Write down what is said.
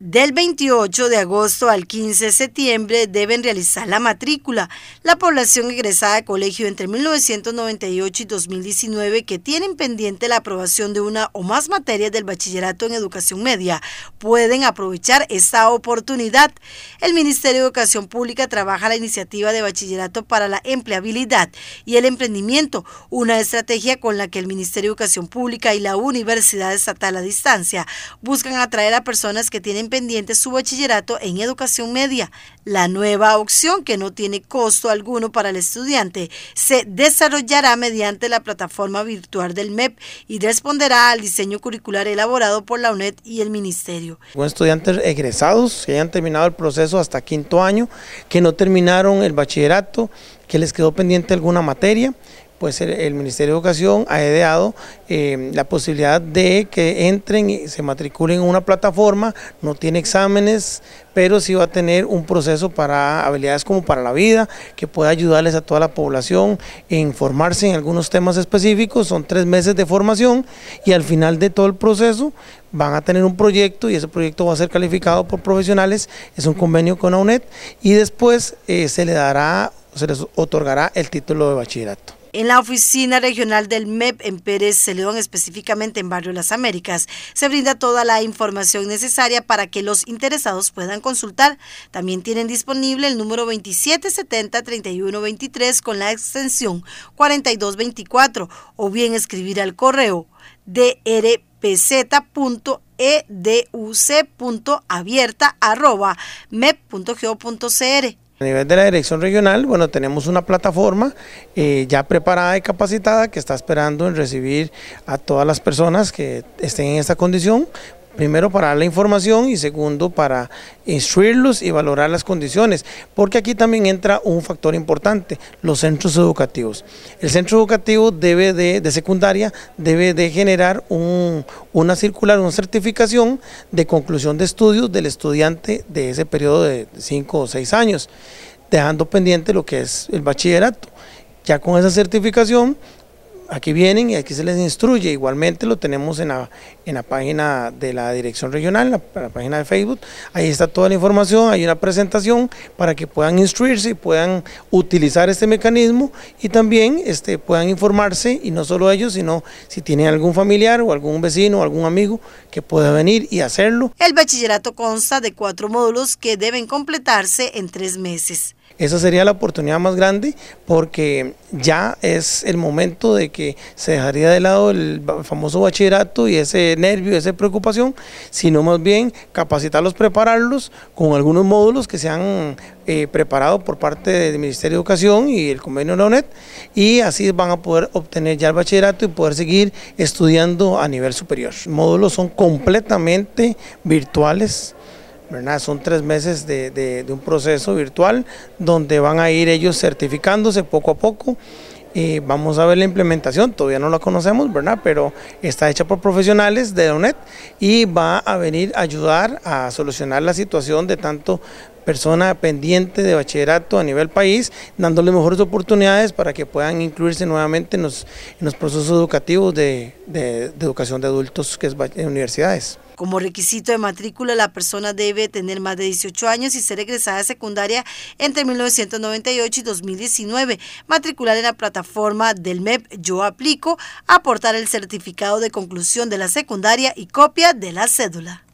Del 28 de agosto al 15 de septiembre deben realizar la matrícula. La población egresada de colegio entre 1998 y 2019 que tienen pendiente la aprobación de una o más materias del bachillerato en educación media pueden aprovechar esta oportunidad. El Ministerio de Educación Pública trabaja la iniciativa de bachillerato para la empleabilidad y el emprendimiento, una estrategia con la que el Ministerio de Educación Pública y la Universidad Estatal a Distancia buscan atraer a personas que tienen pendiente su bachillerato en educación media. La nueva opción, que no tiene costo alguno para el estudiante, se desarrollará mediante la plataforma virtual del MEP y responderá al diseño curricular elaborado por la UNED y el Ministerio. Con estudiantes egresados que hayan terminado el proceso hasta quinto año, que no terminaron el bachillerato, que les quedó pendiente alguna materia, pues el, Ministerio de Educación ha ideado eh, la posibilidad de que entren y se matriculen en una plataforma, no tiene exámenes, pero sí va a tener un proceso para habilidades como para la vida, que pueda ayudarles a toda la población en formarse en algunos temas específicos, son tres meses de formación y al final de todo el proceso van a tener un proyecto y ese proyecto va a ser calificado por profesionales, es un convenio con UNED y después eh, se le dará, se les otorgará el título de bachillerato. En la oficina regional del MEP en Pérez celeón específicamente en Barrio Las Américas, se brinda toda la información necesaria para que los interesados puedan consultar. También tienen disponible el número 2770-3123 con la extensión 4224 o bien escribir al correo drpz.educ.abierta.mep.go.cr. A nivel de la dirección regional, bueno, tenemos una plataforma eh, ya preparada y capacitada que está esperando en recibir a todas las personas que estén en esta condición primero para dar la información y segundo para instruirlos y valorar las condiciones, porque aquí también entra un factor importante, los centros educativos. El centro educativo debe de, de secundaria debe de generar un, una circular, una certificación de conclusión de estudios del estudiante de ese periodo de cinco o seis años, dejando pendiente lo que es el bachillerato. Ya con esa certificación aquí vienen y aquí se les instruye. Igualmente lo tenemos en la, en la página de la dirección regional, en la, página de Facebook. Ahí está toda la información, hay una presentación para que puedan instruirse y puedan utilizar este mecanismo y también este, puedan informarse, y no solo ellos, sino si tienen algún familiar o algún vecino o algún amigo que pueda venir y hacerlo. El bachillerato consta de cuatro módulos que deben completarse en tres meses. Esa sería la oportunidad más grande porque ya es el momento de que se dejaría de lado el famoso bachillerato y ese nervio, esa preocupación, sino más bien capacitarlos, prepararlos con algunos módulos que se han eh, preparado por parte del Ministerio de Educación y el convenio de y así van a poder obtener ya el bachillerato y poder seguir estudiando a nivel superior. Módulos son completamente virtuales son tres meses de, un proceso virtual donde van a ir ellos certificándose poco a poco. y eh, vamos a ver la implementación, todavía no la conocemos, ¿verdad? Pero está hecha por profesionales de la y va a venir a ayudar a solucionar la situación de tanto persona pendiente de bachillerato a nivel país, dándole mejores oportunidades para que puedan incluirse nuevamente en los, procesos educativos de, educación de adultos, que es universidades. Como requisito de matrícula, la persona debe tener más de 18 años y ser egresada de secundaria entre 1998 y 2019, matricular en la plataforma del MEP Yo Aplico, aportar el certificado de conclusión de la secundaria y copia de la cédula.